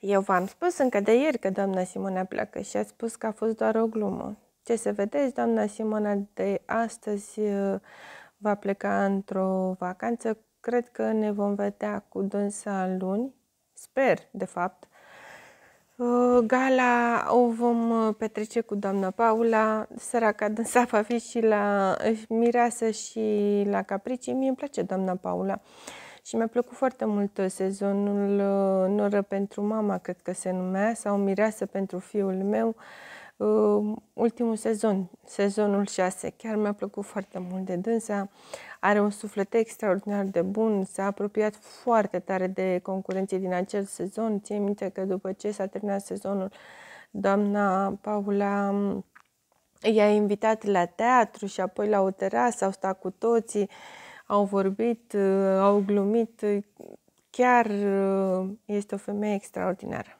Eu v-am spus încă de ieri că doamna Simona pleacă și a spus că a fost doar o glumă. Ce să vedeți, doamna Simona de astăzi uh, va pleca într-o vacanță. Cred că ne vom vedea cu dânsa luni. Sper, de fapt. Uh, gala o vom uh, petrece cu doamna Paula, săraca dânsa va fi și la Mireasă și la Capricii. Mie îmi place doamna Paula și mi-a plăcut foarte mult sezonul Soră pentru mama, cred că se numea, sau Mireasă pentru fiul meu, ă, ultimul sezon, sezonul 6. Chiar mi-a plăcut foarte mult de dânsa. Are un suflet extraordinar de bun, s-a apropiat foarte tare de concurenții din acel sezon. Ție minte că după ce s-a terminat sezonul, doamna Paula mm, i-a invitat la teatru și apoi la o terasă, au stat cu toții, au vorbit, ă, au glumit chiar uh, este o femeie extraordinară.